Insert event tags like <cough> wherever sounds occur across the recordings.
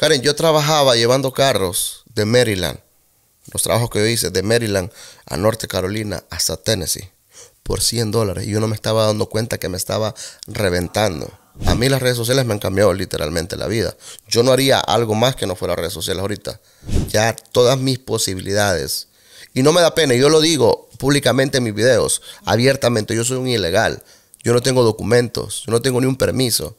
Karen, yo trabajaba llevando carros de Maryland, los trabajos que yo hice de Maryland a Norte Carolina hasta Tennessee, por 100 dólares. Y yo no me estaba dando cuenta que me estaba reventando. A mí las redes sociales me han cambiado literalmente la vida. Yo no haría algo más que no fuera redes sociales ahorita. Ya todas mis posibilidades. Y no me da pena, yo lo digo públicamente en mis videos, abiertamente, yo soy un ilegal. Yo no tengo documentos, yo no tengo ni un permiso.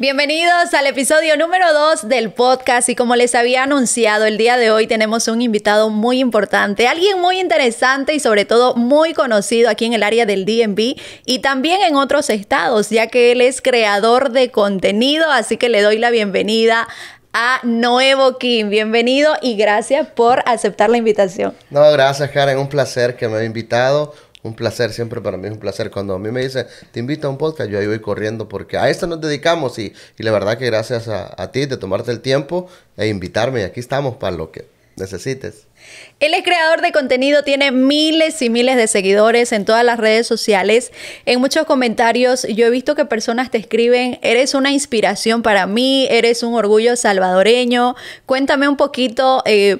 Bienvenidos al episodio número 2 del podcast y como les había anunciado, el día de hoy tenemos un invitado muy importante, alguien muy interesante y sobre todo muy conocido aquí en el área del DNB y también en otros estados, ya que él es creador de contenido, así que le doy la bienvenida a Nuevo Kim. Bienvenido y gracias por aceptar la invitación. No, gracias Karen, un placer que me haya invitado un placer, siempre para mí es un placer. Cuando a mí me dice te invito a un podcast, yo ahí voy corriendo porque a esto nos dedicamos y, la verdad que gracias a, ti de tomarte el tiempo e invitarme. aquí estamos para lo que necesites. Él es creador de contenido, tiene miles y miles de seguidores en todas las redes sociales. En muchos comentarios yo he visto que personas te escriben, eres una inspiración para mí, eres un orgullo salvadoreño. Cuéntame un poquito, eh,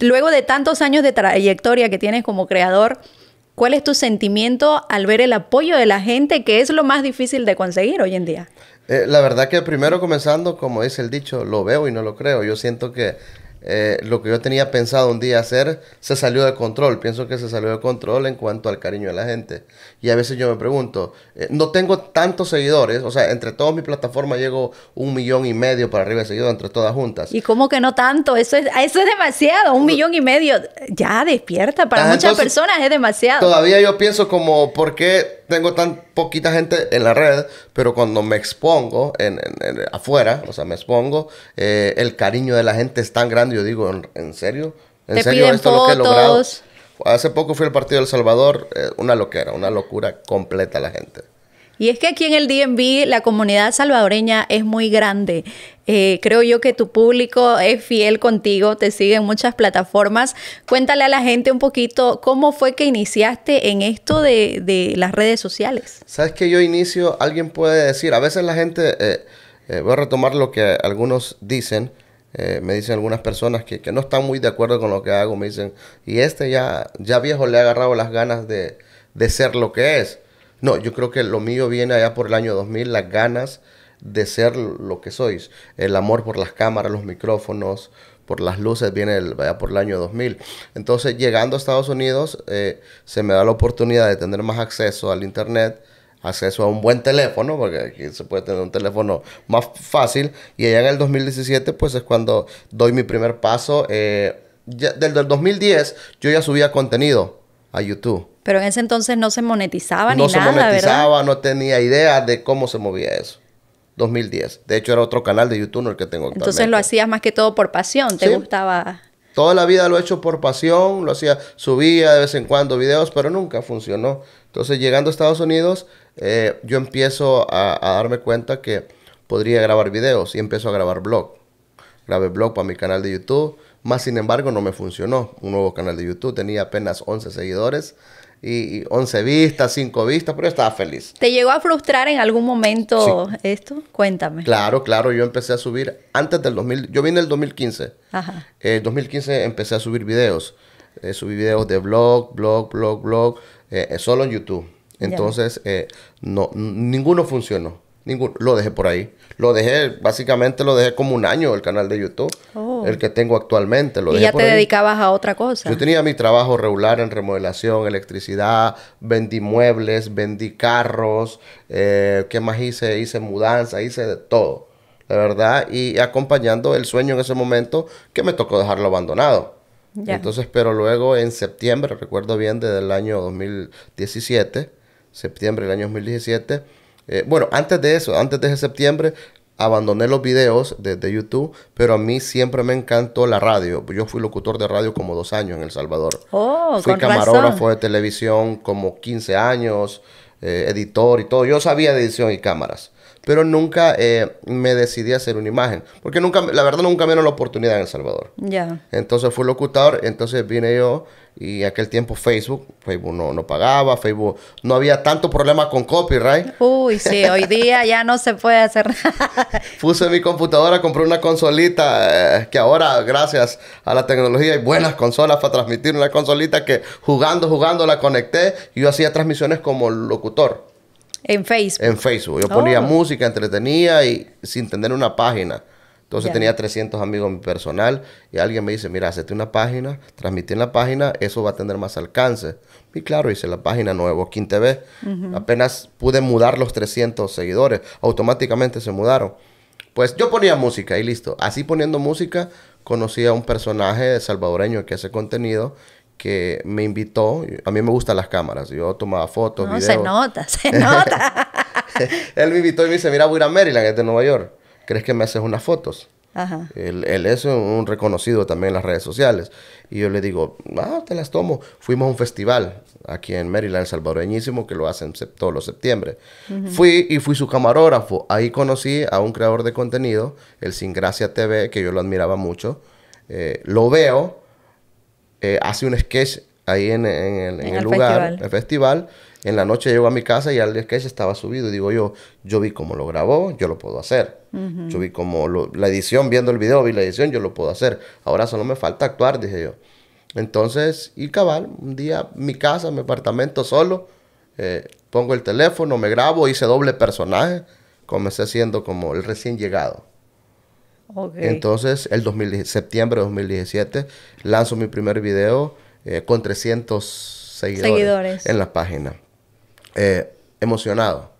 luego de tantos años de trayectoria que tienes como creador, ¿Cuál es tu sentimiento al ver el apoyo de la gente, que es lo más difícil de conseguir hoy en día? Eh, la verdad que primero comenzando, como dice el dicho, lo veo y no lo creo. Yo siento que eh, lo que yo tenía pensado un día hacer se salió de control. Pienso que se salió de control en cuanto al cariño de la gente. Y a veces yo me pregunto, eh, no tengo tantos seguidores, o sea, entre todas mis plataformas llego un millón y medio para arriba de seguidores, entre todas juntas. ¿Y cómo que no tanto? Eso es, eso es demasiado, un millón y medio. Ya despierta, para muchas personas es demasiado. Todavía yo pienso como, ¿por qué? tengo tan poquita gente en la red, pero cuando me expongo en, afuera, o sea, me expongo, eh, el cariño de la gente es tan grande. Yo digo, ¿en, serio? ¿En serio esto es lo que he logrado? Hace poco fui al partido del Salvador, eh, una loquera, una locura completa la gente. Y es que aquí en el DMV la comunidad salvadoreña es muy grande. Eh, creo yo que tu público es fiel contigo, te sigue en muchas plataformas. Cuéntale a la gente un poquito cómo fue que iniciaste en esto de, las redes sociales. Sabes que yo inicio, alguien puede decir, a veces la gente, eh, eh, voy a retomar lo que algunos dicen, me dicen algunas personas que, no están muy de acuerdo con lo que hago, me dicen, y este ya, ya viejo le ha agarrado las ganas de, de ser lo que es. No, yo creo que lo mío viene allá por el año 2000, las ganas de ser lo que sois. El amor por las cámaras, los micrófonos, por las luces, viene allá por el año 2000. Entonces, llegando a Estados Unidos, eh, se me da la oportunidad de tener más acceso al Internet, acceso a un buen teléfono, porque aquí se puede tener un teléfono más fácil. Y allá en el 2017, pues es cuando doy mi primer paso. Eh, desde el 2010 yo ya subía contenido a YouTube. Pero en ese entonces no se monetizaba no ni se nada, monetizaba, ¿verdad? No tenía idea de cómo se movía eso. 2010. De hecho, era otro canal de YouTube el que tengo Entonces lo hacías más que todo por pasión, ¿te gustaba? Toda la vida lo he hecho por pasión, lo hacía, subía de vez en cuando videos, pero nunca funcionó. Entonces, llegando a Estados Unidos, eh, yo empiezo a, a, darme cuenta que podría grabar videos y empiezo a grabar blog. Grabé blog para mi canal de YouTube, más sin embargo no me funcionó. Un nuevo canal de YouTube, tenía apenas 11 seguidores y 11 vistas, 5 vistas, pero yo estaba feliz. ¿Te llegó a frustrar en algún momento esto? Cuéntame. Claro, claro, yo empecé a subir antes del 2000, yo vine el 2015. Ajá. En eh, 2015 empecé a subir videos. Eh, subí videos de blog, blog, blog, blog, eh, eh, solo en YouTube. Entonces, no, ninguno funcionó. Ningún... Lo dejé por ahí. Lo dejé, básicamente lo dejé como un año el canal de YouTube, oh. el que tengo actualmente. Lo ¿Y ya te dedicabas a otra cosa? Yo tenía mi trabajo regular en remodelación, electricidad, vendí muebles, vendí carros, eh, ¿qué más hice? Hice mudanza, hice de todo, la verdad, y acompañando el sueño en ese momento que me tocó dejarlo abandonado. Entonces, pero luego en septiembre, recuerdo bien, desde el año 2017, septiembre del año 2017, eh, bueno, antes de eso, antes de septiembre, abandoné los videos de, YouTube, pero a mí siempre me encantó la radio. Yo fui locutor de radio como dos años en El Salvador. Oh, fui camarógrafo de televisión como 15 años, eh, editor y todo. Yo sabía de edición y cámaras pero nunca eh, me decidí a hacer una imagen, porque nunca, la verdad nunca me dieron la oportunidad en El Salvador. Ya. Entonces fui locutor entonces vine yo y aquel tiempo Facebook, Facebook no, pagaba, Facebook no había tanto problema con copyright. Uy, sí, <laughs> hoy día ya no se puede hacer nada. Puse mi computadora, compré una consolita eh, que ahora gracias a la tecnología hay buenas consolas para transmitir, una consolita que jugando, jugando la conecté y yo hacía transmisiones como locutor. En Facebook. En Facebook. Yo ponía oh. música, entretenía y sin tener una página. Entonces tenía 300 amigos en mi personal y alguien me dice, mira, hazte una página, transmite en la página, eso va a tener más alcance. Y claro, hice la página Nuevo Quint TV. Apenas pude mudar los 300 seguidores. Automáticamente se mudaron. Pues yo ponía música y listo. Así poniendo música, conocí a un personaje salvadoreño que hace contenido que me invitó. A mí me gustan las cámaras. Yo tomaba fotos, no, se nota, <laughs> se nota. <laughs> él me invitó y me dice, mira, voy a ir a Maryland, es de Nueva York. ¿Crees que me haces unas fotos? Ajá. Él, es un reconocido también en las redes sociales. Y yo le digo, ah, te las tomo. Fuimos a un festival aquí en Maryland, el salvadoreñísimo, que lo hacen todos los septiembre. Fui y fui su camarógrafo. Ahí conocí a un creador de contenido, el Sin Gracia TV, que yo lo admiraba mucho. Eh, lo veo eh, hace un sketch ahí en, el, lugar, el festival. En la noche llego a mi casa y al sketch estaba subido. Y digo yo, yo vi cómo lo grabó, yo lo puedo hacer. Yo vi cómo la edición, viendo el video, vi la edición, yo lo puedo hacer. Ahora solo me falta actuar, dije yo. Entonces, y cabal, un día mi casa, mi apartamento solo, eh, pongo el teléfono, me grabo, hice doble personaje, comencé siendo como el recién llegado. Entonces, el septiembre de 2017 lanzo mi primer video eh, con 300 seguidores, en la página. Eh, emocionado.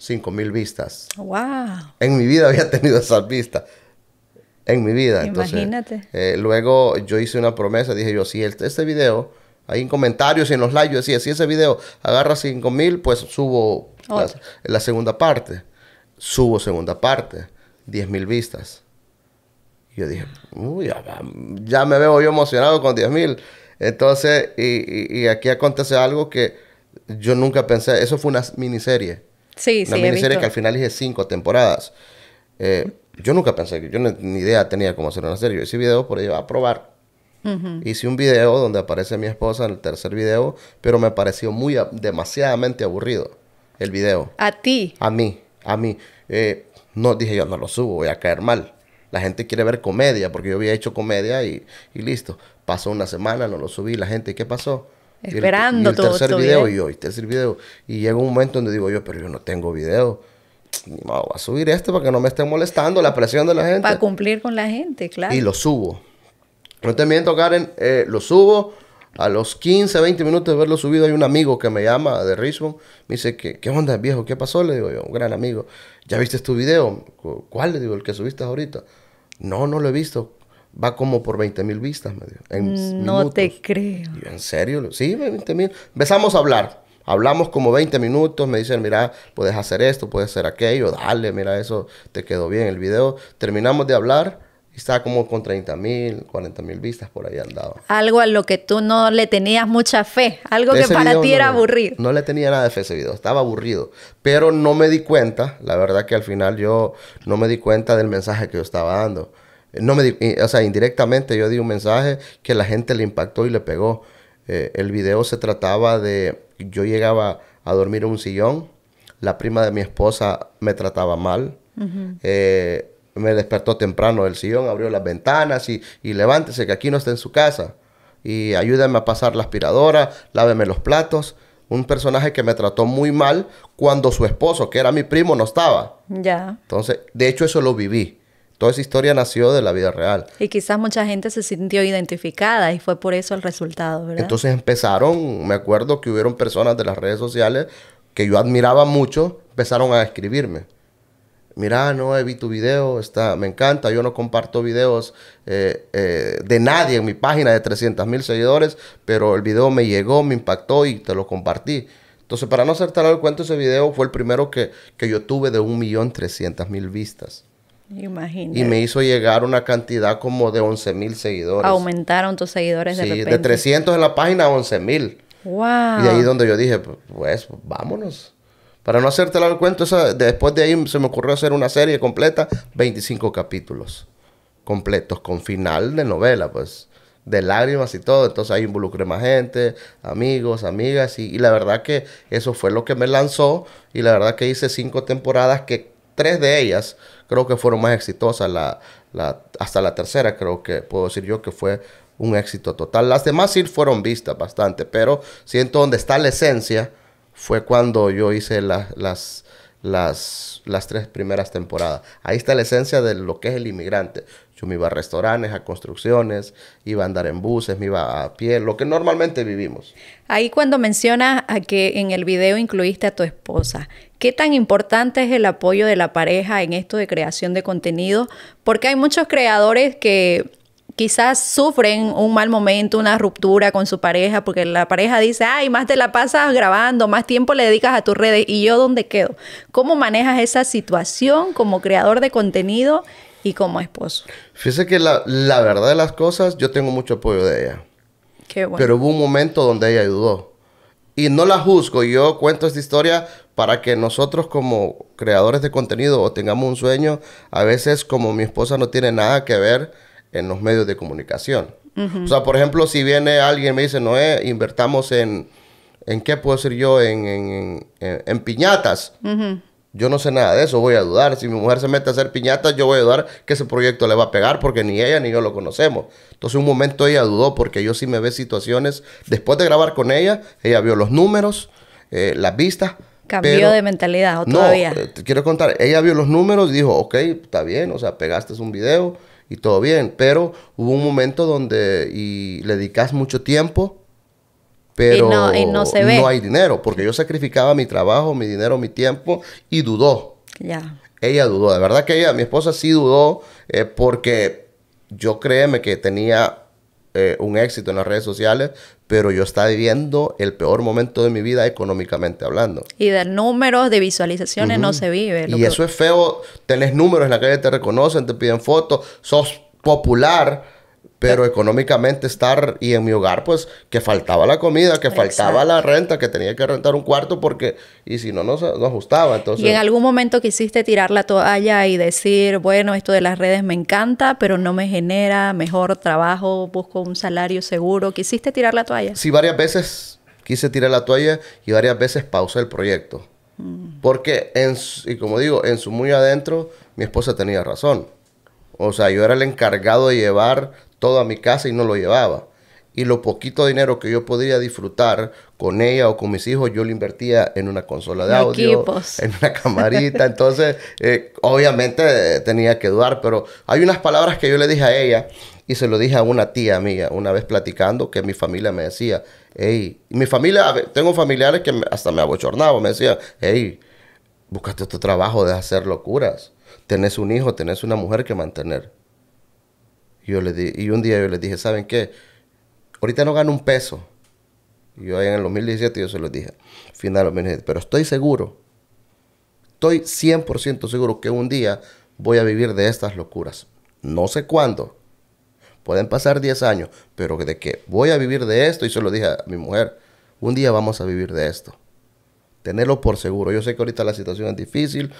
5.000 mil vistas. En mi vida <laughs> había tenido esas vistas. En mi vida. Entonces, eh, luego yo hice una promesa. Dije yo, si este, video, ahí en comentarios y en los likes, yo decía, si ese video agarra 5.000, pues subo la, segunda parte. Subo segunda parte. 10.000 vistas yo dije, Uy, ya, me veo yo emocionado con 10.000. mil. Entonces, y, aquí acontece algo que yo nunca pensé. Eso fue una miniserie. Sí, sí. Una miniserie que al final hice cinco temporadas. Eh, yo nunca pensé, yo ni idea tenía cómo hacer una serie. Yo hice video por ahí, a probar. Hice un video donde aparece mi esposa en el tercer video, pero me pareció muy demasiadamente aburrido el video. ¿A ti? A mí, a mí. Eh, no dije yo, no lo subo, voy a caer mal. La gente quiere ver comedia, porque yo había hecho comedia y, listo. Pasó una semana, no lo subí, la gente, ¿qué pasó? Esperando todo. el, tercer video y hoy, tercer video. Y llega un momento donde digo yo, pero yo no tengo video. <tsk> Ni modo, voy a subir este para que no me esté molestando la presión de la gente. Para cumplir con la gente, claro. Y lo subo. No te miento, Karen, eh, lo subo. A los 15, 20 minutos de verlo subido, hay un amigo que me llama de Richmond. Me dice, ¿qué, qué onda, viejo? ¿Qué pasó? Le digo yo, un gran amigo. ¿Ya viste tu video? ¿Cuál? Le digo, el que subiste ahorita. No, no lo he visto. Va como por 20 mil vistas, me No te creo. ¿En serio? Sí, 20 mil. Empezamos a hablar. Hablamos como 20 minutos, me dicen, mira, puedes hacer esto, puedes hacer aquello, dale, mira, eso te quedó bien el video. Terminamos de hablar estaba como con 30 mil, 40 mil vistas por ahí andaba. Algo a lo que tú no le tenías mucha fe, algo que para ti era aburrido. No le tenía nada de fe ese video, estaba aburrido, pero no me di cuenta, la verdad que al final yo no me di cuenta del mensaje que yo estaba dando. No me o sea, indirectamente yo di un mensaje que la gente le impactó y le pegó. Eh, el video se trataba de yo llegaba a dormir en un sillón, la prima de mi esposa me trataba mal me despertó temprano del sillón, abrió las ventanas y, y levántese que aquí no está en su casa. Y ayúdame a pasar la aspiradora, láveme los platos. Un personaje que me trató muy mal cuando su esposo, que era mi primo, no estaba. Ya. Entonces, de hecho, eso lo viví. Toda esa historia nació de la vida real. Y quizás mucha gente se sintió identificada y fue por eso el resultado, ¿verdad? Entonces empezaron, me acuerdo que hubieron personas de las redes sociales que yo admiraba mucho, empezaron a escribirme mira, no, eh, vi tu video, está, me encanta, yo no comparto videos eh, eh, de nadie en mi página de 300 mil seguidores, pero el video me llegó, me impactó y te lo compartí. Entonces, para no ser tan el cuento, ese video fue el primero que, yo tuve de 1.300.000 vistas. Y me hizo llegar una cantidad como de 11.000 seguidores. Aumentaron tus seguidores de repente. de 300 en la página a 11.000. Wow. Y ahí ahí donde yo dije, pues, pues vámonos. Para no hacerte largo el cuento, después de ahí se me ocurrió hacer una serie completa, 25 capítulos completos, con final de novela, pues, de lágrimas y todo. Entonces ahí involucré más gente, amigos, amigas, y, la verdad que eso fue lo que me lanzó. Y la verdad que hice cinco temporadas que tres de ellas creo que fueron más exitosas. La, hasta la tercera creo que puedo decir yo que fue un éxito total. Las demás sí fueron vistas bastante, pero siento donde está la esencia fue cuando yo hice las, las, las tres primeras temporadas. Ahí está la esencia de lo que es el inmigrante. Yo me iba a restaurantes, a construcciones, iba a andar en buses, me iba a pie, lo que normalmente vivimos. Ahí cuando mencionas a que en el video incluiste a tu esposa, ¿qué tan importante es el apoyo de la pareja en esto de creación de contenido? Porque hay muchos creadores que quizás sufren un mal momento, una ruptura con su pareja, porque la pareja dice, ay, más te la pasas grabando, más tiempo le dedicas a tus redes, ¿y yo dónde quedo? ¿Cómo manejas esa situación como creador de contenido y como esposo? Fíjese que la, verdad de las cosas, yo tengo mucho apoyo de ella. Qué bueno. Pero hubo un momento donde ella ayudó. Y no la juzgo, yo cuento esta historia para que nosotros como creadores de contenido o tengamos un sueño, a veces como mi esposa no tiene nada que ver, en los medios de comunicación. O sea, por ejemplo, si viene alguien y me dice, Noé, invertamos en, ¿en qué puedo ser yo? En, en, en, piñatas. Yo no sé nada de eso, voy a dudar. Si mi mujer se mete a hacer piñatas, yo voy a dudar que ese proyecto le va a pegar porque ni ella ni yo lo conocemos. Entonces, un momento ella dudó porque yo sí me ve situaciones. Después de grabar con ella, ella vio los números, eh, las vistas. Cambió de mentalidad o todavía. No, eh, te quiero contar, ella vio los números y dijo, ok, está bien, o sea, pegaste un video y todo bien. Pero hubo un momento donde y le dedicas mucho tiempo, pero no, se no, hay dinero, porque yo sacrificaba mi trabajo, mi dinero, mi tiempo y dudó. Ya. Ella dudó, de verdad que ella, mi esposa sí dudó, eh, porque yo créeme que tenía eh, un éxito en las redes sociales, pero yo estaba viviendo el peor momento de mi vida económicamente hablando. Y de números, de visualizaciones no se vive. y eso es feo. Tenés números en la calle, te reconocen, te piden fotos, sos popular pero económicamente estar y en mi hogar, pues que faltaba la comida, que faltaba la renta, que tenía que rentar un cuarto porque, y si no, no, ajustaba. y en algún momento quisiste tirar la toalla y decir, bueno, esto de las redes me encanta, pero no me genera mejor trabajo, busco un salario seguro. ¿Quisiste tirar la toalla? Sí, varias veces quise tirar la toalla y varias veces pausé el proyecto. Mm. Porque, en, y como digo, en su muy adentro, mi esposa tenía razón. O sea, yo era el encargado de llevar todo a mi casa y no lo llevaba. Y lo poquito dinero que yo podía disfrutar con ella o con mis hijos, yo lo invertía en una consola de audio, <laughs> en una camarita. Entonces, eh, obviamente eh, tenía que dudar, pero hay unas palabras que yo le dije a ella y se lo dije a una tía mía una vez platicando que mi familia me decía, hey, mi familia, tengo familiares que hasta me abochornaban, me decía, hey, búscate tu trabajo de hacer locuras. Tenés un hijo, tenés una mujer que mantener y un día yo les dije, ¿saben qué? Ahorita no gano un peso. Yo en el 2017 yo se los dije, final 2017, pero estoy seguro, estoy 100% seguro que un día voy a vivir de estas locuras. No sé cuándo, pueden pasar 10 años, pero de que voy a vivir de esto, y se lo dije a mi mujer, un día vamos a vivir de esto. Tenerlo por seguro. Yo sé que ahorita la situación es difícil,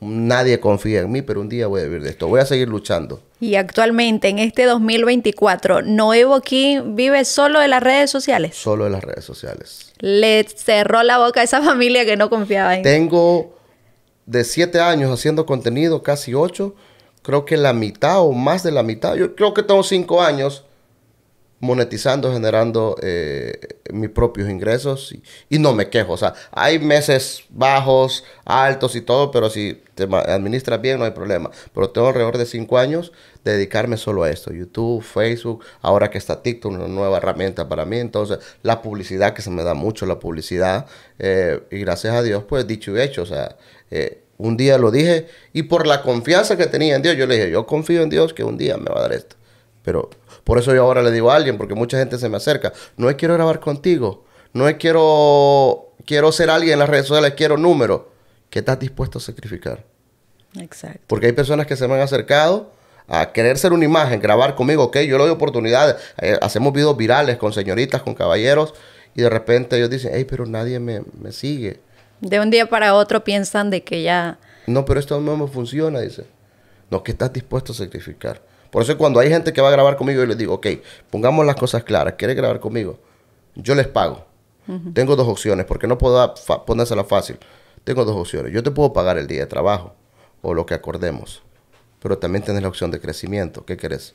Nadie confía en mí, pero un día voy a vivir de esto. Voy a seguir luchando. Y actualmente, en este 2024, Nuevo King vive solo de las redes sociales. Solo de las redes sociales. Le cerró la boca a esa <laughs> familia que no confiaba en Tengo de siete años haciendo contenido, casi ocho. Creo que la mitad o más de la mitad. Yo creo que tengo cinco años monetizando, generando eh, mis propios ingresos y, no me quejo. O sea, hay meses bajos, altos y todo, pero si te administras bien no hay problema. Pero tengo alrededor de cinco años dedicarme solo a esto. YouTube, Facebook, ahora que está TikTok, una nueva herramienta para mí. Entonces, la publicidad, que se me da mucho la publicidad. Eh, y gracias a Dios, pues dicho y hecho. O sea, eh, un día lo dije y por la confianza que tenía en Dios, yo le dije, yo confío en Dios que un día me va a dar esto. Pero por eso yo ahora le digo a alguien, porque mucha gente se me acerca. No es quiero grabar contigo. No es quiero, quiero ser alguien en las redes sociales, quiero números. ¿Qué estás dispuesto a sacrificar? Exacto. Porque hay personas que se me han acercado a querer ser una imagen, grabar conmigo, ok, yo le doy oportunidades, eh, hacemos videos virales con señoritas, con caballeros, y de repente ellos dicen, hey, pero nadie me, sigue. De un día para otro piensan de que ya... No, pero esto no me funciona, dice. No, que estás dispuesto a sacrificar? Por eso cuando hay gente que va a grabar conmigo, yo les digo, ok, pongamos las cosas claras. ¿Quieres grabar conmigo? Yo les pago. Tengo dos opciones, porque no puedo ponérsela fácil. Tengo dos opciones. Yo te puedo pagar el día de trabajo o lo que acordemos. Pero también tienes la opción de crecimiento. ¿Qué querés?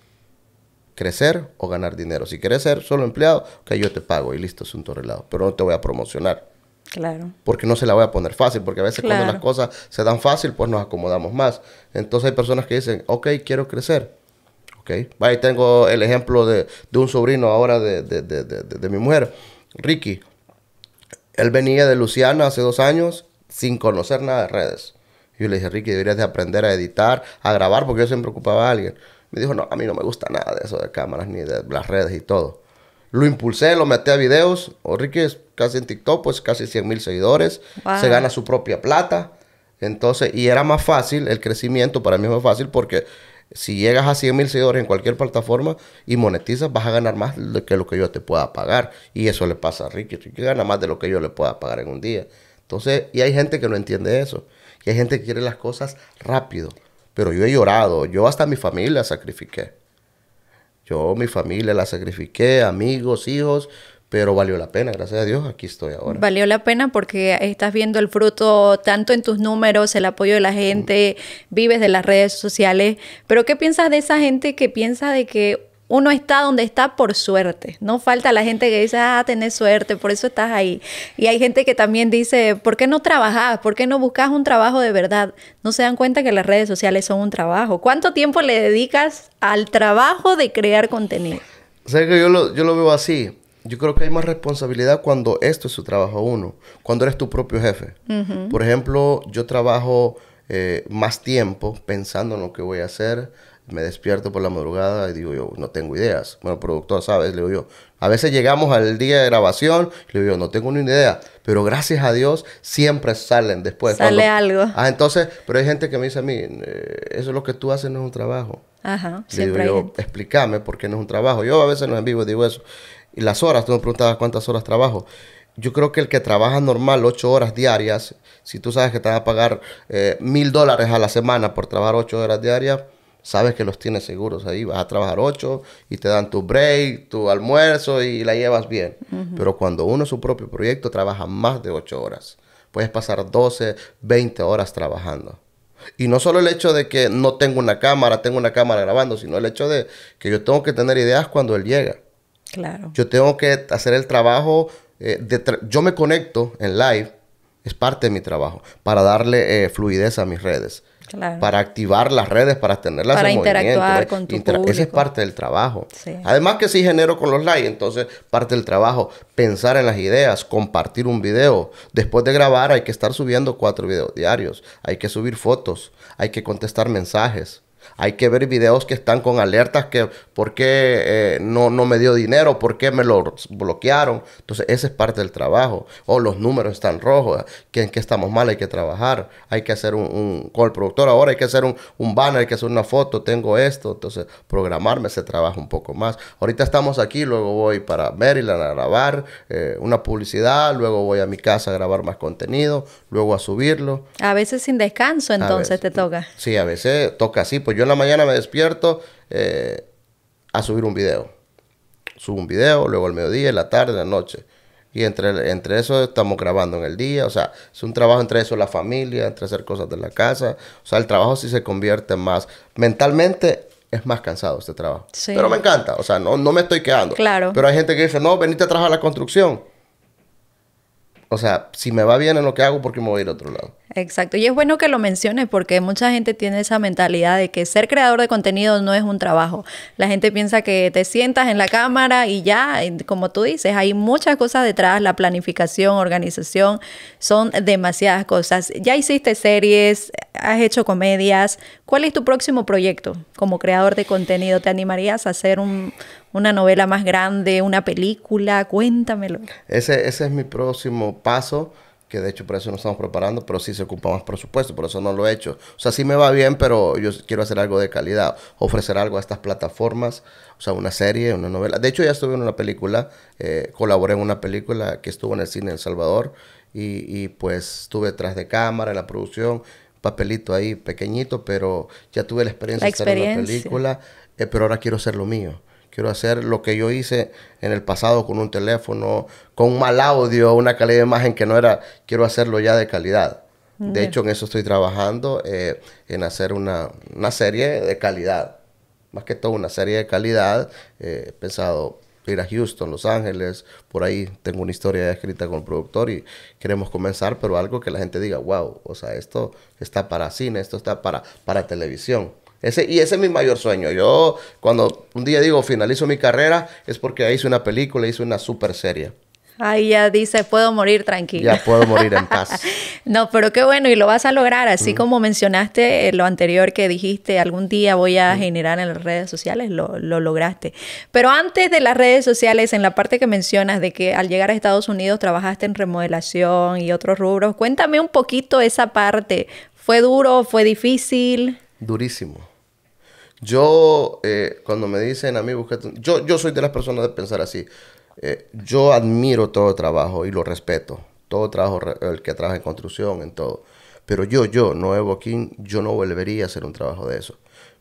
¿Crecer o ganar dinero? Si quieres ser solo empleado, que yo te pago y listo, es un torrelado. Pero no te voy a promocionar. Claro. Porque no se la voy a poner fácil, porque a veces cuando las cosas se dan fácil, pues nos acomodamos más. Entonces hay personas que dicen, ok, quiero crecer. Okay. Ahí tengo el ejemplo de, de un sobrino ahora de, de, de, mi mujer, Ricky. Él venía de Luciana hace dos años sin conocer nada de redes. Yo le dije, Ricky, deberías de aprender a editar, a grabar, porque yo siempre ocupaba a alguien. Me dijo, no, a mí no me gusta nada de eso de cámaras ni de las redes y todo. Lo impulsé, lo metí a videos. O oh, Ricky es casi en TikTok, pues casi 100 mil seguidores. Se gana su propia plata. Entonces, y era más fácil, el crecimiento para mí fue fácil porque si llegas a 100 mil seguidores en cualquier plataforma y monetizas, vas a ganar más de lo que yo te pueda pagar. Y eso le pasa a Ricky. que gana más de lo que yo le pueda pagar en un día. Entonces, y hay gente que no entiende eso. Y hay gente que quiere las cosas rápido. Pero yo he llorado. Yo hasta mi familia sacrifiqué. Yo, mi familia la sacrifiqué, amigos, hijos pero valió la pena, gracias a Dios, aquí estoy ahora. Valió la pena porque estás viendo el fruto tanto en tus números, el apoyo de la gente, vives de las redes sociales, pero ¿qué piensas de esa gente que piensa de que uno está donde está por suerte? No falta la gente que dice, ah, tenés suerte, por eso estás ahí. Y hay gente que también dice, ¿por qué no trabajas? ¿Por qué no buscas un trabajo de verdad? No se dan cuenta que las redes sociales son un trabajo. ¿Cuánto tiempo le dedicas al trabajo de crear contenido? O sea que yo yo lo veo así yo creo que hay más responsabilidad cuando esto es su trabajo uno, cuando eres tu propio jefe. Por ejemplo, yo trabajo eh, más tiempo pensando en lo que voy a hacer. Me despierto por la madrugada y digo yo, no tengo ideas. Bueno, productor, ¿sabes? Le digo yo. A veces llegamos al día de grabación le digo yo, no tengo ni idea. Pero gracias a Dios siempre salen después. Sale algo. Ah, entonces, pero hay gente que me dice a mí, eh, eso es lo que tú haces, no es un trabajo. Ajá, le digo yo, explícame por qué no es un trabajo. Yo a veces no en vivo digo eso. Y las horas, tú me preguntabas cuántas horas trabajo. Yo creo que el que trabaja normal ocho horas diarias, si tú sabes que te van a pagar eh, mil dólares a la semana por trabajar ocho horas diarias, sabes que los tienes seguros ahí. Vas a trabajar ocho y te dan tu break, tu almuerzo y la llevas bien. Pero cuando uno es su propio proyecto, trabaja más de ocho horas. Puedes pasar 12, 20 horas trabajando. Y no solo el hecho de que no tengo una cámara, tengo una cámara grabando, sino el hecho de que yo tengo que tener ideas cuando él llega. Claro. Yo tengo que hacer el trabajo. Eh, yo me conecto en live, es parte de mi trabajo, para darle eh, fluidez a mis redes. Para activar las redes, para tenerlas para interactuar eh, con tu Ese es parte del trabajo. Además que sí genero con los likes, entonces parte del trabajo, pensar en las ideas, compartir un video. Después de grabar hay que estar subiendo cuatro videos diarios, hay que subir fotos, hay que contestar mensajes. Hay que ver videos que están con alertas que por qué eh, no, no me dio dinero, por qué me lo bloquearon. Entonces, esa es parte del trabajo. O los números están rojos, que en qué estamos mal, hay que trabajar. Hay que hacer un, con el productor ahora, hay que hacer un, banner, hay que hacer una foto, tengo esto. Entonces, programarme ese trabajo un poco más. Ahorita estamos aquí, luego voy para Maryland a grabar eh, una publicidad, luego voy a mi casa a grabar más contenido, luego a subirlo. A veces sin descanso, entonces te toca. Sí, a veces toca así, pues yo en la mañana me despierto eh, a subir un video. Subo un video, luego el mediodía, en la tarde, en la noche. Y entre, entre eso estamos grabando en el día. O sea, es un trabajo entre eso, la familia, entre hacer cosas de la casa. O sea, el trabajo sí se convierte más. Mentalmente es más cansado este trabajo. Pero me encanta. O sea, no, no me estoy quedando. Claro. Pero hay gente que dice, no, venite a trabajar a la construcción. O sea, si me va bien en lo que hago, ¿por qué me voy a ir a otro lado? Exacto, y es bueno que lo menciones porque mucha gente tiene esa mentalidad de que ser creador de contenido no es un trabajo. La gente piensa que te sientas en la cámara y ya, como tú dices, hay muchas cosas detrás, la planificación, organización, son demasiadas cosas. Ya hiciste series, has hecho comedias. ¿Cuál es tu próximo proyecto como creador de contenido? ¿Te animarías a hacer una novela más grande, una película? Cuéntamelo. Ese, ese es mi próximo paso que de hecho por eso no estamos preparando, pero sí se ocupa más presupuesto, por eso no lo he hecho. O sea, sí me va bien, pero yo quiero hacer algo de calidad, ofrecer algo a estas plataformas, o sea, una serie, una novela. De hecho, ya estuve en una película, eh, colaboré en una película que estuvo en el cine en El Salvador y, pues estuve detrás de cámara en la producción, papelito ahí pequeñito, pero ya tuve la experiencia, de hacer una película, eh, pero ahora quiero hacer lo mío. Quiero hacer lo que yo hice en el pasado con un teléfono, con mal audio, una calidad de imagen que no era. Quiero hacerlo ya de calidad. De hecho, en eso estoy trabajando, eh, en hacer una, serie de calidad. Más que todo, una serie de calidad. Eh, pensado ir a Houston, Los Ángeles, por ahí tengo una historia escrita con el productor y queremos comenzar, pero algo que la gente diga, wow, o sea, esto está para cine, esto está para, para televisión y ese es mi mayor sueño. Yo, cuando un día digo finalizo mi carrera, es porque hice una película, hice una super serie. Ahí ya dice, puedo morir tranquilo. Ya puedo morir en paz. <laughs> no, pero qué bueno, y lo vas a lograr. Así mm. como mencionaste eh, lo anterior que dijiste, algún día voy a mm. generar en las redes sociales, lo, lo, lograste. Pero antes de las redes sociales, en la parte que mencionas de que al llegar a Estados Unidos trabajaste en remodelación y otros rubros, cuéntame un poquito esa parte. ¿Fue duro? ¿Fue difícil? Durísimo. Yo, eh, cuando me dicen amigos, Yo, yo soy de las personas de pensar así. Eh, yo admiro todo trabajo y lo respeto. Todo trabajo, el que trabaja en construcción, en todo. Pero yo, yo, nuevo aquí, yo no volvería a hacer un trabajo de eso.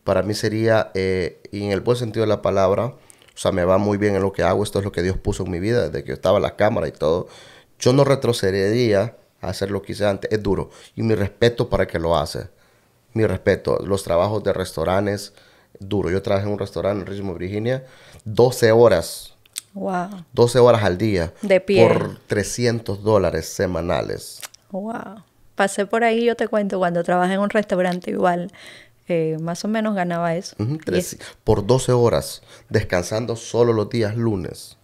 Para mí sería, eh, y en el buen sentido de la palabra, o sea, me va muy bien en lo que hago, esto es lo que Dios puso en mi vida, desde que estaba en la cámara y todo. Yo no retrocedería a hacer lo que hice antes, es duro. Y mi respeto para que lo haga mi respeto. Los trabajos de restaurantes, duro. Yo trabajé en un restaurante en Virginia, 12 horas. Wow. 12 horas al día. De pie. Por 300 dólares semanales. Wow. Pasé por ahí, yo te cuento, cuando trabajé en un restaurante igual, eh, más o menos ganaba eso. Por 12 horas, descansando solo los días lunes.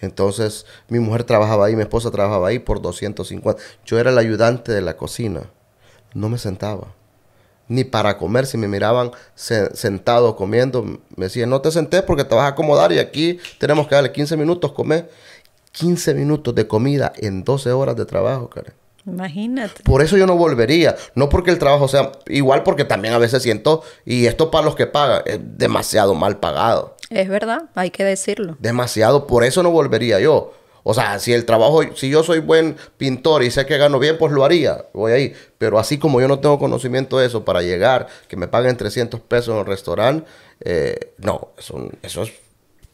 Entonces, mi mujer trabajaba ahí, mi esposa trabajaba ahí por 250. Yo era el ayudante de la cocina. No me sentaba ni para comer. Si me miraban sentado comiendo, me decían, no te sentes porque te vas a acomodar y aquí tenemos que darle 15 minutos comer. 15 minutos de comida en 12 horas de trabajo, Karen. Imagínate. Por eso yo no volvería. No porque el trabajo sea igual, porque también a veces siento, y esto para los que pagan, es demasiado mal pagado. Es verdad, hay que decirlo. Demasiado, por eso no volvería yo. O sea, si el trabajo, si yo soy buen pintor y sé que gano bien, pues lo haría, voy ahí. Pero así como yo no tengo conocimiento de eso, para llegar, que me paguen 300 pesos en el restaurante, eh, no, eso, es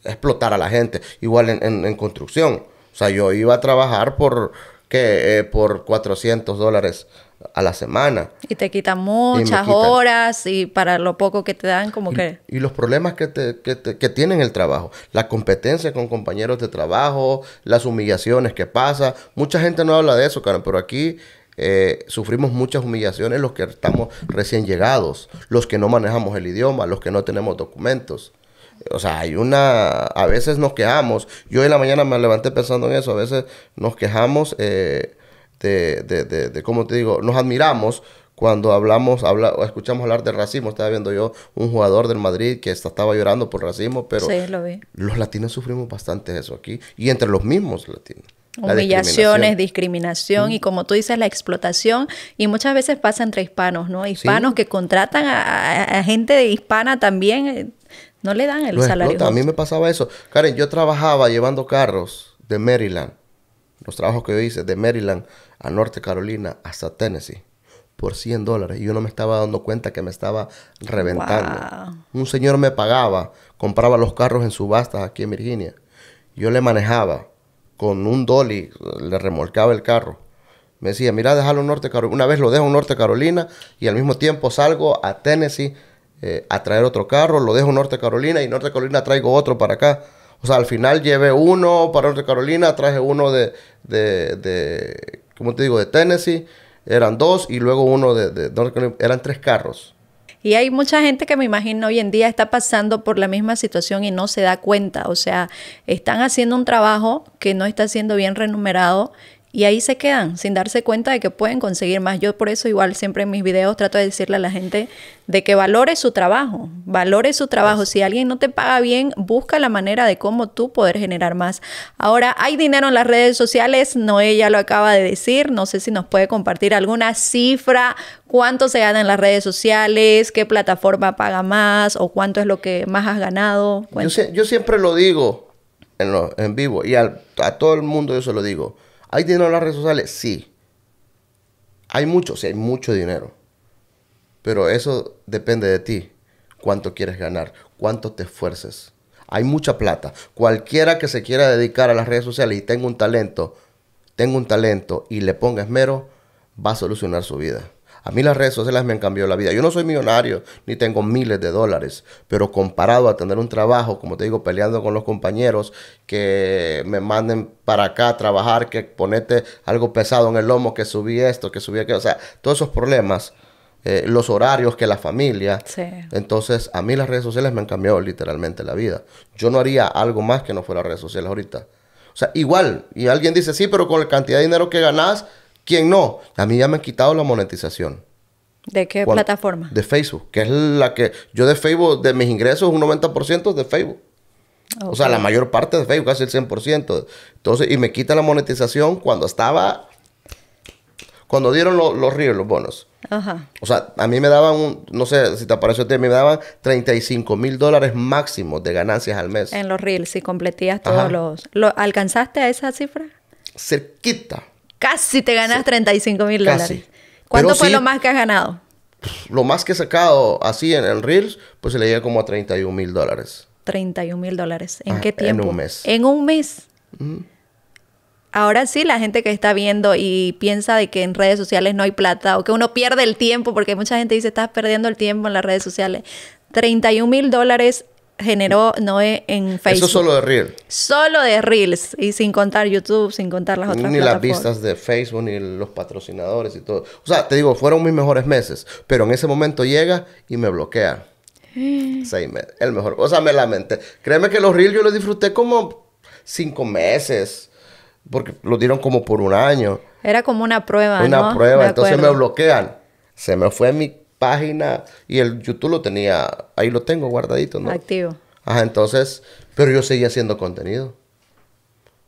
explotar a la gente. Igual en, construcción. O sea, yo iba a trabajar por, ¿qué? Eh, por 400 dólares a la semana. Y te quitan muchas horas y para lo poco que te dan, como que... Y los problemas que, te, que, tienen el trabajo, la competencia con compañeros de trabajo, las humillaciones que pasa. Mucha gente no habla de eso, Karen, pero aquí eh, sufrimos muchas humillaciones los que estamos recién llegados, los que no manejamos el idioma, los que no tenemos documentos. O sea, hay una... A veces nos quejamos. Yo en la mañana me levanté pensando en eso. A veces nos quejamos... Eh, de, de, de, ¿cómo te digo? Nos admiramos cuando hablamos, habla, escuchamos hablar de racismo, estaba viendo yo un jugador del Madrid que estaba llorando por racismo, pero los latinos sufrimos bastante eso aquí y entre los mismos latinos. Humillaciones, discriminación, y como tú dices, la explotación y muchas veces pasa entre hispanos, ¿no? Hispanos que contratan a, gente hispana también, eh, no le dan el salario. A mí me pasaba eso. Karen, yo trabajaba llevando carros de Maryland los trabajos que yo hice de Maryland a Norte Carolina hasta Tennessee por 100 dólares. Y yo no me estaba dando cuenta que me estaba reventando. Un señor me pagaba, compraba los carros en subastas aquí en Virginia. Yo le manejaba con un dolly, le remolcaba el carro. Me decía, mira, déjalo en Norte Carolina. Una vez lo dejo en Norte Carolina y al mismo tiempo salgo a Tennessee eh, a traer otro carro, lo dejo en Norte Carolina y Norte Carolina traigo otro para acá. O sea, al final llevé uno para Norte Carolina, traje uno de, de, de ¿cómo te digo?, de Tennessee, eran dos, y luego uno de, Carolina, eran tres carros. Y hay mucha gente que me imagino hoy en día está pasando por la misma situación y no se da cuenta. O sea, están haciendo un trabajo que no está siendo bien remunerado y ahí se quedan sin darse cuenta de que pueden conseguir más. Yo por eso igual siempre en mis videos trato de decirle a la gente de que valore su trabajo, valore su trabajo. Si alguien no te paga bien, busca la manera de cómo tú poder generar más. Ahora, hay dinero en las redes sociales, Noé ya lo acaba de decir, no sé si nos puede compartir alguna cifra, cuánto se gana en las redes sociales, qué plataforma paga más o cuánto es lo que más has ganado. Yo, siempre lo digo en, vivo y a todo el mundo yo se lo digo ¿Hay dinero en las redes sociales? Sí. ¿Hay mucho? Sí, hay mucho dinero. Pero eso depende de ti. ¿Cuánto quieres ganar? ¿Cuánto te esfuerces? Hay mucha plata. Cualquiera que se quiera dedicar a las redes sociales y tenga un talento, tenga un talento y le ponga esmero, va a solucionar su vida. A mí las redes sociales me han cambiado la vida. Yo no soy millonario ni tengo miles de dólares, pero comparado a tener un trabajo, como te digo, peleando con los compañeros que me manden para acá a trabajar, que ponete algo pesado en el lomo, que subí esto, que subí aquello, o sea, todos esos problemas. Eh, los horarios que la familia. Entonces, a mí las redes sociales me han cambiado literalmente la vida. Yo no haría algo más que no fuera redes sociales ahorita. O sea, igual, y alguien dice, sí, pero con la cantidad de dinero que ganás, ¿Quién no? A mí ya me han quitado la monetización. ¿De qué plataforma? De Facebook, que es la que yo de Facebook, de mis ingresos, un 90% de Facebook. O sea, la mayor parte de Facebook, casi el 100%. Entonces, y me quita la monetización cuando estaba, cuando dieron los Reels, los bonos. Ajá. O sea, a mí me daban, un, no sé si te apareció a ti, me daban 35 mil dólares máximos de ganancias al mes. En los reels, si completías todos los... ¿Lo alcanzaste a esa cifra? Cerquita. Casi te ganas 35 mil dólares. ¿Cuánto fue lo más que has ganado? Lo más que he sacado así en el Reels, pues se le llega como a 31 mil dólares. 31 mil dólares. ¿En ah, qué tiempo? En un mes. En un mes. Ahora sí, la gente que está viendo y piensa de que en redes sociales no hay plata o que uno pierde el tiempo, porque mucha gente dice, estás perdiendo el tiempo en las redes sociales. 31 mil dólares generó Noé e, en Facebook. Eso solo de Reels. Solo de Reels. Y sin contar YouTube, sin contar las otras Ni las vistas de Facebook, ni los patrocinadores y todo. O sea, te digo, fueron mis mejores meses. Pero en ese momento llega y me bloquea. <gasps> Seis El mejor. O sea, me lamenté. Créeme que los Reels yo los disfruté como cinco meses. Porque los dieron como por un año. Era como una prueba, Una prueba. Entonces me bloquean. Se me fue mi página y el YouTube lo tenía, ahí lo tengo guardadito, ¿no? Activo. Ajá, entonces, pero yo seguía haciendo contenido.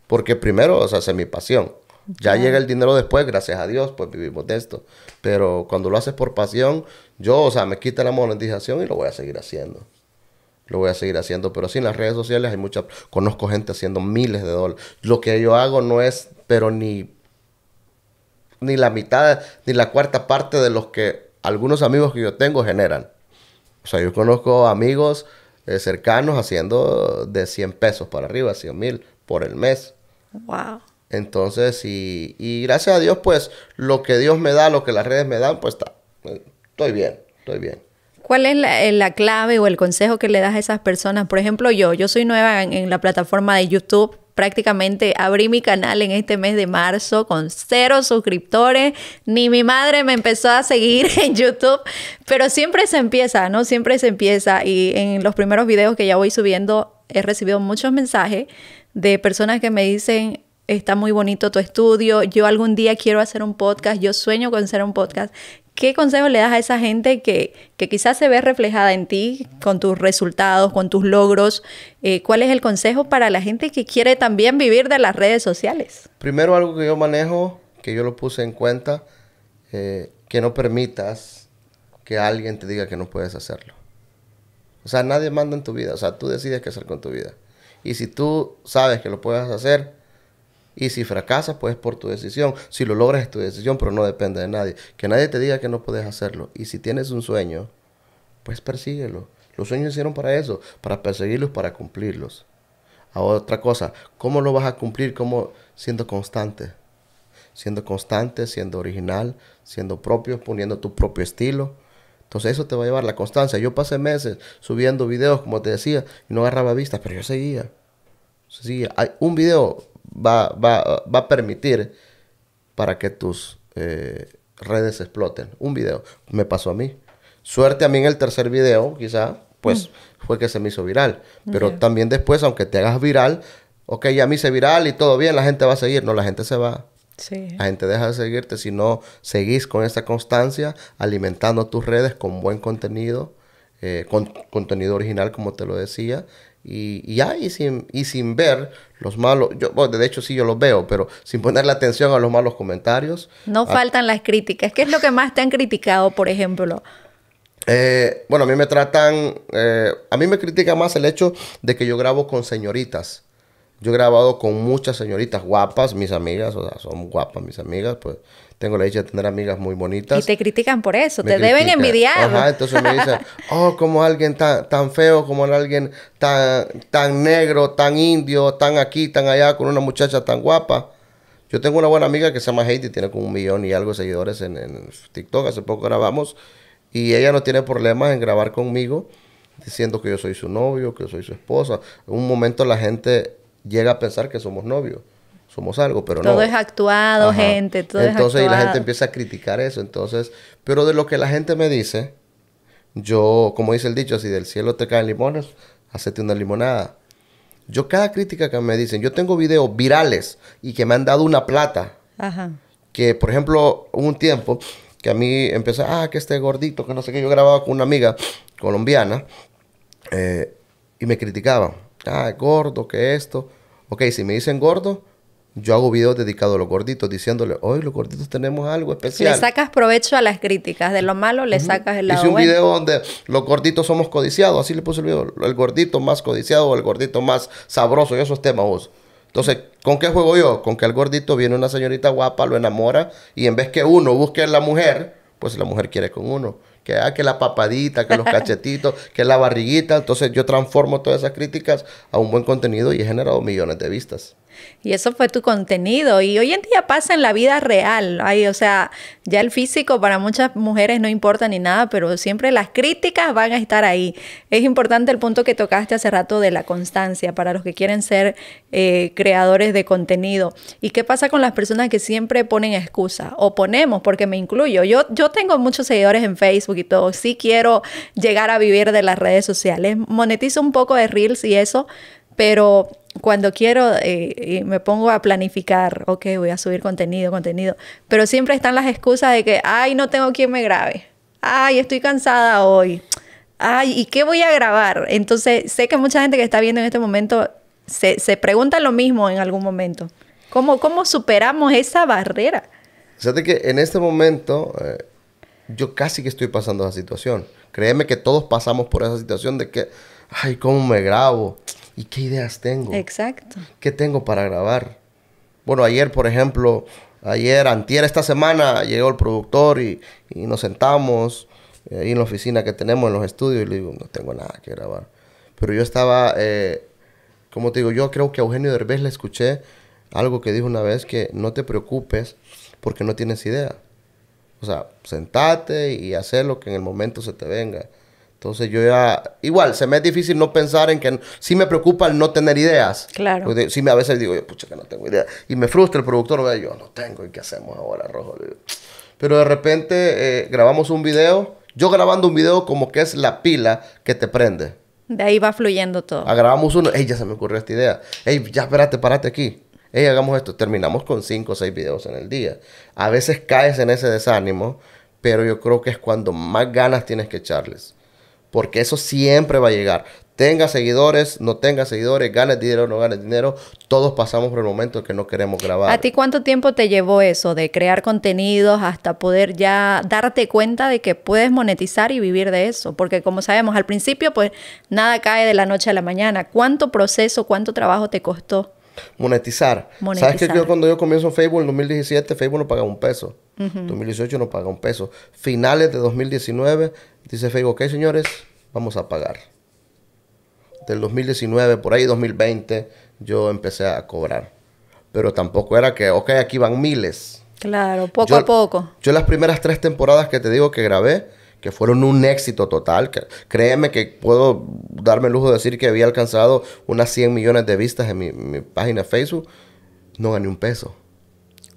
Porque primero, o sea, es mi pasión. Ya llega el dinero después, gracias a Dios, pues vivimos de esto. Pero cuando lo haces por pasión, yo, o sea, me quita la monetización y lo voy a seguir haciendo. Lo voy a seguir haciendo. Pero sí, en las redes sociales hay mucha... Conozco gente haciendo miles de dólares. Lo que yo hago no es, pero ni... Ni la mitad, ni la cuarta parte de los que algunos amigos que yo tengo generan. O sea, yo conozco amigos eh, cercanos haciendo de 100 pesos para arriba, 100 mil por el mes. Wow. Entonces, y, gracias a Dios, pues, lo que Dios me da, lo que las redes me dan, pues está. Eh, estoy bien, estoy bien. ¿Cuál es eh, la, clave o el consejo que le das a esas personas? Por ejemplo, yo, yo soy nueva en la plataforma de YouTube prácticamente abrí mi canal en este mes de marzo con cero suscriptores, ni mi madre me empezó a seguir <laughs> en YouTube, pero siempre se empieza, ¿no? Siempre se empieza y en los primeros videos que ya voy subiendo he recibido muchos mensajes de personas que me dicen, está muy bonito tu estudio, yo algún día quiero hacer un podcast, yo sueño con hacer un podcast, ¿Qué consejo le das a esa gente que, quizás se ve reflejada en ti, con tus resultados, con tus logros? Eh, ¿Cuál es el consejo para la gente que quiere también vivir de las redes sociales? Primero algo que yo manejo, que yo lo puse en cuenta, eh, que no permitas que alguien te diga que no puedes hacerlo. O sea, nadie manda en tu vida, o sea, tú decides qué hacer con tu vida. Y si tú sabes que lo puedes hacer, y si fracasas, pues por tu decisión. Si lo logras, es tu decisión, pero no depende de nadie. Que nadie te diga que no puedes hacerlo. Y si tienes un sueño, pues persíguelo. Los sueños hicieron para eso, para perseguirlos, para cumplirlos. a ah, otra cosa, ¿cómo lo vas a cumplir? Siendo constante. Siendo constante, siendo original, siendo propio, poniendo tu propio estilo. Entonces eso te va a llevar la constancia. Yo pasé meses subiendo videos, como te decía, y no agarraba vistas, pero yo seguía. Seguía. Hay un video va, va, va a permitir para que tus eh, redes exploten. Un video. Me pasó a mí. Suerte a mí en el tercer video, quizá, pues mm. fue que se me hizo viral. Pero también después, aunque te hagas viral, ok, ya me hice viral y todo bien, la gente va a seguir. No, la gente se va. Sí. La gente deja de seguirte si no seguís con esa constancia, alimentando tus redes con buen contenido, eh, con contenido original, como te lo decía, y, y sin, y sin ver los malos, yo, bueno, de hecho sí yo los veo, pero sin ponerle atención a los malos comentarios. No ah. faltan las críticas. ¿Qué es lo que más te han criticado, por ejemplo? Eh, bueno, a mí me tratan, eh, a mí me critica más el hecho de que yo grabo con señoritas. Yo he grabado con muchas señoritas guapas, mis amigas, o sea, son guapas mis amigas, pues tengo la dicha de tener amigas muy bonitas. Y te critican por eso, te deben envidiar. Ajá, entonces me dicen, <laughs> oh, como alguien tan, feo, como alguien tan, tan negro, tan indio, tan aquí, tan allá, con una muchacha tan guapa. Yo tengo una buena amiga que se llama Heidi, tiene como un millón y algo de seguidores en, en TikTok, hace poco grabamos, y ella no tiene problemas en grabar conmigo diciendo que yo soy su novio, que yo soy su esposa. En un momento la gente llega a pensar que somos novios algo, pero todo no. Todo es actuado, gente, todo Entonces, es actuado. y la gente empieza a criticar eso, entonces, pero de lo que la gente me dice, yo, como dice el dicho, si del cielo te caen limones, hacete una limonada. Yo cada crítica que me dicen, yo tengo videos virales y que me han dado una plata. Ajá. Que, por ejemplo, un tiempo que a mí empecé, ah, que este gordito, que no sé qué, yo grababa con una amiga colombiana eh, y me criticaban, ah, gordo, que esto. Ok, si me dicen gordo, yo hago videos dedicados a los gorditos, diciéndole, hoy los gorditos tenemos algo especial. Le sacas provecho a las críticas, de lo malo le sacas el lado Hice un video donde los gorditos somos codiciados, así le puse el video, el gordito más codiciado o el gordito más sabroso, y esos temas vos. Entonces, ¿con qué juego yo? Con que al gordito viene una señorita guapa, lo enamora, y en vez que uno busque a la mujer, pues la mujer quiere con uno. Que, ah, que la papadita, que los <laughs> cachetitos, que la barriguita. Entonces yo transformo todas esas críticas a un buen contenido y he generado millones de vistas. Y eso fue tu contenido. Y hoy en día pasa en la vida real. ahí o sea, ya el físico para muchas mujeres no importa ni nada, pero siempre las críticas van a estar ahí. Es importante el punto que tocaste hace rato de la constancia para los que quieren ser eh, creadores de contenido. ¿Y qué pasa con las personas que siempre ponen excusas? O ponemos, porque me incluyo. Yo, yo tengo muchos seguidores en Facebook y todo. Sí quiero llegar a vivir de las redes sociales. Monetizo un poco de reels y eso, pero cuando quiero y eh, eh, me pongo a planificar, ok, voy a subir contenido, contenido, pero siempre están las excusas de que, ay, no tengo quien me grabe, ay, estoy cansada hoy, ay, ¿y qué voy a grabar? Entonces, sé que mucha gente que está viendo en este momento se, pregunta lo mismo en algún momento. ¿Cómo, cómo superamos esa barrera? Fíjate que en este momento eh, yo casi que estoy pasando esa situación. Créeme que todos pasamos por esa situación de que, ay, ¿cómo me grabo? ¿Y qué ideas tengo? Exacto. ¿Qué tengo para grabar? Bueno, ayer, por ejemplo, ayer, antier, esta semana, llegó el productor y, nos sentamos eh, ahí en la oficina que tenemos, en los estudios, y le digo, no tengo nada que grabar. Pero yo estaba, eh, como te digo, yo creo que a Eugenio Derbez le escuché algo que dijo una vez que no te preocupes porque no tienes idea. O sea, sentate y haz lo que en el momento se te venga. Entonces yo ya, igual, se me es difícil no pensar en que sí me preocupa el no tener ideas. Claro. Si sí me a veces digo, yo, pucha, que no tengo idea. Y me frustra el productor, yo no tengo, ¿y qué hacemos ahora, Rojo? Pero de repente eh, grabamos un video, yo grabando un video como que es la pila que te prende. De ahí va fluyendo todo. Ah, grabamos uno, ey, ya se me ocurrió esta idea. Ey, ya espérate, párate aquí. Ey, hagamos esto. Terminamos con cinco o seis videos en el día. A veces caes en ese desánimo, pero yo creo que es cuando más ganas tienes que echarles. Porque eso siempre va a llegar. Tenga seguidores, no tenga seguidores, ganes dinero, no ganes dinero, todos pasamos por el momento que no queremos grabar. ¿A ti cuánto tiempo te llevó eso de crear contenidos hasta poder ya darte cuenta de que puedes monetizar y vivir de eso? Porque como sabemos, al principio pues nada cae de la noche a la mañana. ¿Cuánto proceso, cuánto trabajo te costó? monetizar. ¿Sabes que yo cuando yo comienzo en Facebook en 2017, Facebook no pagaba un peso? En 2018 no pagaba un peso. Finales de 2019, dice Facebook, ok señores, vamos a pagar. Del 2019, por ahí 2020, yo empecé a cobrar. Pero tampoco era que, ok, aquí van miles. Claro, poco a poco. Yo las primeras tres temporadas que te digo que grabé, que fueron un éxito total. Créeme que puedo darme el lujo de decir que había alcanzado unas 100 millones de vistas en mi, página Facebook. No gané un peso.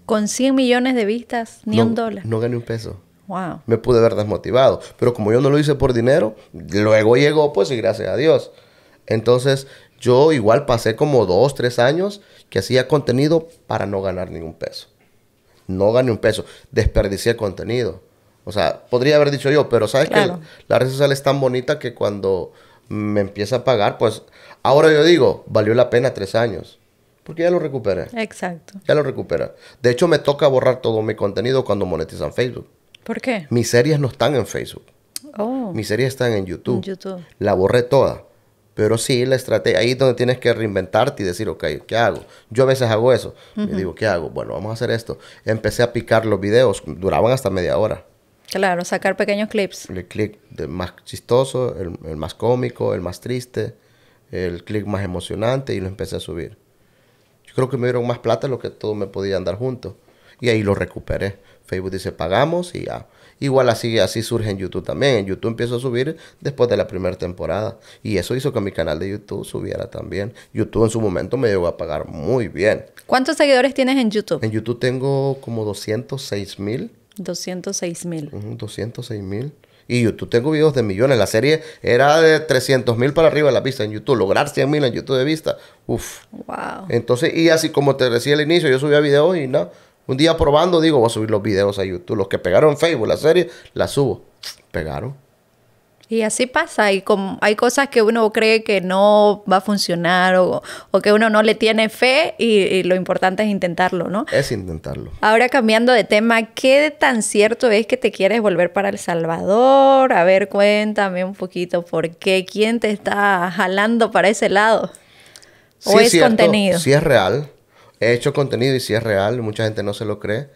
Con 100 millones de vistas, ni un dólar. No gané un peso. Wow. Me pude ver desmotivado. Pero como yo no lo hice por dinero, luego llegó, pues, y gracias a Dios. Entonces, yo igual pasé como dos, tres años que hacía contenido para no ganar ningún peso. No gané un peso. Desperdicié contenido o sea, podría haber dicho yo, pero sabes qué? que la red social es tan bonita que cuando me empieza a pagar, pues ahora yo digo, valió la pena tres años. Porque ya lo recuperé. Exacto. Ya lo recupera. De hecho, me toca borrar todo mi contenido cuando monetizan Facebook. ¿Por qué? Mis series no están en Facebook. Oh. Mis series están en YouTube. En YouTube. La borré toda. Pero sí, la estrategia, ahí es donde tienes que reinventarte y decir, ok, ¿qué hago? Yo a veces hago eso. Me digo, ¿qué hago? Bueno, vamos a hacer esto. Empecé a picar los videos, duraban hasta media hora. Claro, sacar pequeños clips. El clip del más chistoso, el, más cómico, el más triste, el clip más emocionante y lo empecé a subir. Yo creo que me dieron más plata lo que todo me podía andar junto. Y ahí lo recuperé. Facebook dice pagamos y ya. Igual así, así surge en YouTube también. En YouTube empiezo a subir después de la primera temporada. Y eso hizo que mi canal de YouTube subiera también. YouTube en su momento me llegó a pagar muy bien. ¿Cuántos seguidores tienes en YouTube? En YouTube tengo como 206 mil 206 mil. 206 mil. Y YouTube tengo videos de millones. La serie era de 300 mil para arriba de la vista en YouTube. Lograr 100 mil en YouTube de vista. Uf. Wow. Entonces, y así como te decía al inicio, yo subía videos y no. Un día probando, digo, voy a subir los videos a YouTube. Los que pegaron en Facebook, la serie, la subo. Pegaron. Y así pasa, hay cosas que uno cree que no va a funcionar o, que uno no le tiene fe y, lo importante es intentarlo, ¿no? Es intentarlo. Ahora cambiando de tema, ¿qué tan cierto es que te quieres volver para El Salvador? A ver, cuéntame un poquito por qué, quién te está jalando para ese lado. ¿O es contenido? Sí es real. He hecho contenido y sí es real, mucha gente no se lo cree.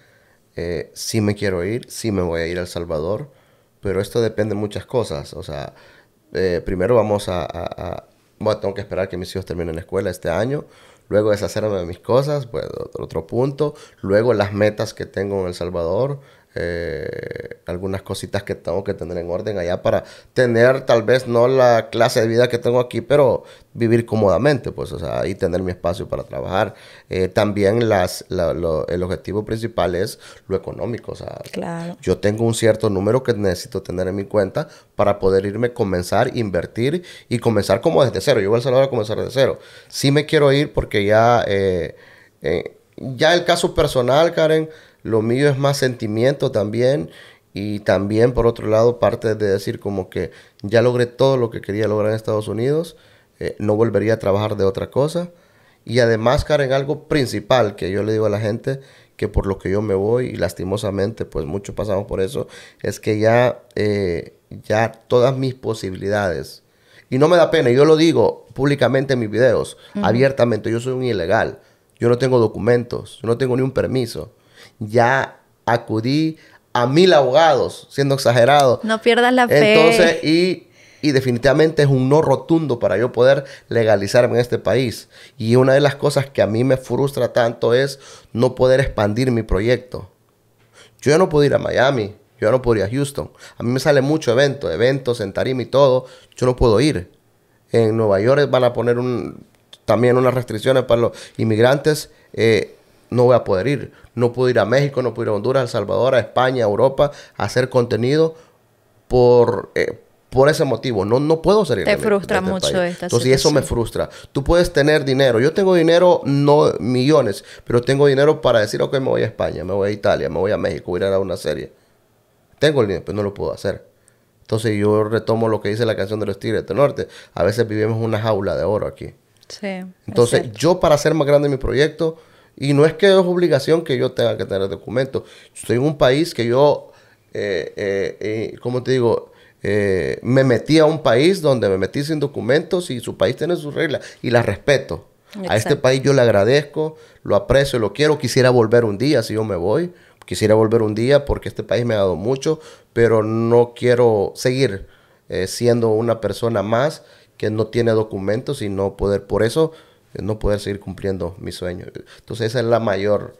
Eh, sí me quiero ir, sí me voy a ir al Salvador pero esto depende de muchas cosas. O sea, eh, primero vamos a, Bueno, tengo que esperar que mis hijos terminen la escuela este año. Luego deshacerme de mis cosas, pues otro punto. Luego las metas que tengo en El Salvador eh, algunas cositas que tengo que tener en orden allá para tener tal vez no la clase de vida que tengo aquí, pero vivir cómodamente, pues, o sea, y tener mi espacio para trabajar. Eh, también las, el objetivo principal es lo económico, o sea, yo tengo un cierto número que necesito tener en mi cuenta para poder irme, comenzar, invertir y comenzar como desde cero. Yo voy a salario a comenzar desde cero. Sí me quiero ir porque ya, eh, eh, ya el caso personal, Karen, lo mío es más sentimiento también y también por otro lado parte de decir como que ya logré todo lo que quería lograr en Estados Unidos, eh, no volvería a trabajar de otra cosa. Y además, Karen, algo principal que yo le digo a la gente, que por lo que yo me voy, y lastimosamente, pues muchos pasamos por eso, es que ya, eh, ya todas mis posibilidades, y no me da pena, yo lo digo públicamente en mis videos, abiertamente, yo soy un ilegal, yo no tengo documentos, yo no tengo ni un permiso, ya acudí a mil abogados, siendo exagerado. No pierdas la fe. Entonces, y, definitivamente es un no rotundo para yo poder legalizarme en este país. Y una de las cosas que a mí me frustra tanto es no poder expandir mi proyecto. Yo ya no puedo ir a Miami, yo ya no puedo ir a Houston. A mí me sale mucho evento, eventos en tarima y todo. Yo no puedo ir. En Nueva York van a poner un, también unas restricciones para los inmigrantes. Eh, no voy a poder ir. No puedo ir a México, no puedo ir a Honduras, a El Salvador, a España, a Europa, a hacer contenido por, eh, por ese motivo. No, no puedo salir. Te frustra este mucho esta situación. Entonces, eso me frustra. Tú puedes tener dinero. Yo tengo dinero, no millones, pero tengo dinero para decir, ok, me voy a España, me voy a Italia, me voy a México, voy a ir a una serie. Tengo el dinero, pero no lo puedo hacer. Entonces yo retomo lo que dice la canción de los Tigres del Norte. A veces vivimos una jaula de oro aquí. Sí. Entonces yo para hacer más grande mi proyecto, y no es que es obligación que yo tenga que tener documentos. Estoy en un país que yo, eh, eh, eh te digo? Eh, me metí a un país donde me metí sin documentos y su país tiene sus reglas y las respeto. A este país yo le agradezco, lo aprecio, lo quiero. Quisiera volver un día si yo me voy. Quisiera volver un día porque este país me ha dado mucho, pero no quiero seguir siendo una persona más que no tiene documentos y no poder. Por eso no poder seguir cumpliendo mi sueño. Entonces esa es la mayor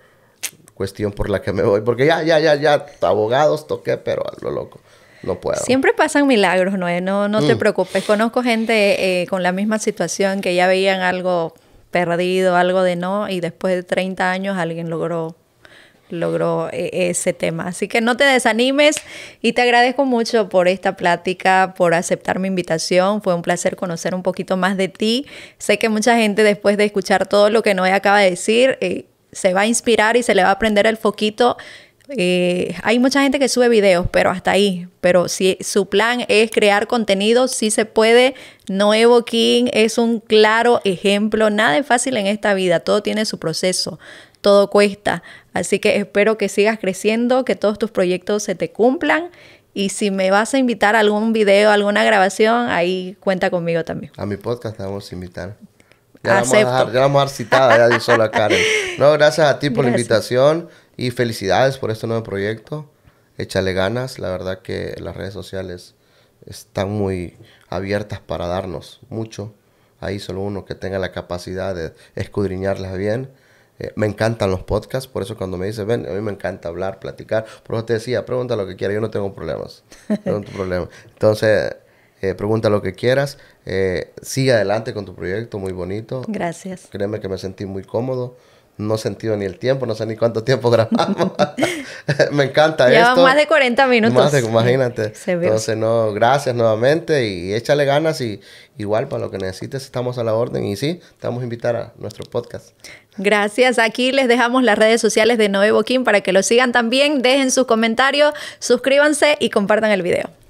cuestión por la que me voy, porque ya, ya, ya, ya, abogados toqué, pero a lo loco. No puedo. Siempre pasan milagros, Noé, no, no te mm. preocupes. Conozco gente eh, con la misma situación que ya veían algo perdido, algo de no, y después de 30 años alguien logró logró eh, ese tema. Así que no te desanimes y te agradezco mucho por esta plática, por aceptar mi invitación. Fue un placer conocer un poquito más de ti. Sé que mucha gente después de escuchar todo lo que Noé acaba de decir, eh, se va a inspirar y se le va a prender el foquito eh, hay mucha gente que sube videos, pero hasta ahí. Pero si su plan es crear contenido, sí se puede. Nuevo King es un claro ejemplo. Nada es fácil en esta vida, todo tiene su proceso, todo cuesta. Así que espero que sigas creciendo, que todos tus proyectos se te cumplan. Y si me vas a invitar a algún video, alguna grabación, ahí cuenta conmigo también. A mi podcast te vamos a invitar. Ya, Vamos a a dar citada solo Karen. No, gracias a ti por la invitación. Y felicidades por este nuevo proyecto. Échale ganas. La verdad que las redes sociales están muy abiertas para darnos mucho. Ahí solo uno que tenga la capacidad de escudriñarlas bien. Eh, me encantan los podcasts, por eso cuando me dices, ven, a mí me encanta hablar, platicar. Por eso te decía, pregunta lo que quieras, yo no tengo problemas. No tengo problema. <laughs> Entonces, eh, pregunta lo que quieras. Eh, sigue adelante con tu proyecto, muy bonito. Gracias. Créeme que me sentí muy cómodo no he sentido ni el tiempo, no sé ni cuánto tiempo <laughs> grabamos. <laughs> Me encanta ya más de 40 minutos. Más de, imagínate. <laughs> Entonces, no, gracias nuevamente y échale ganas y igual para lo que necesites estamos a la orden y sí, te vamos a invitar a nuestro podcast. Gracias. Aquí les dejamos las redes sociales de Noé Boquín para que lo sigan también. Dejen sus comentarios, suscríbanse y compartan el video.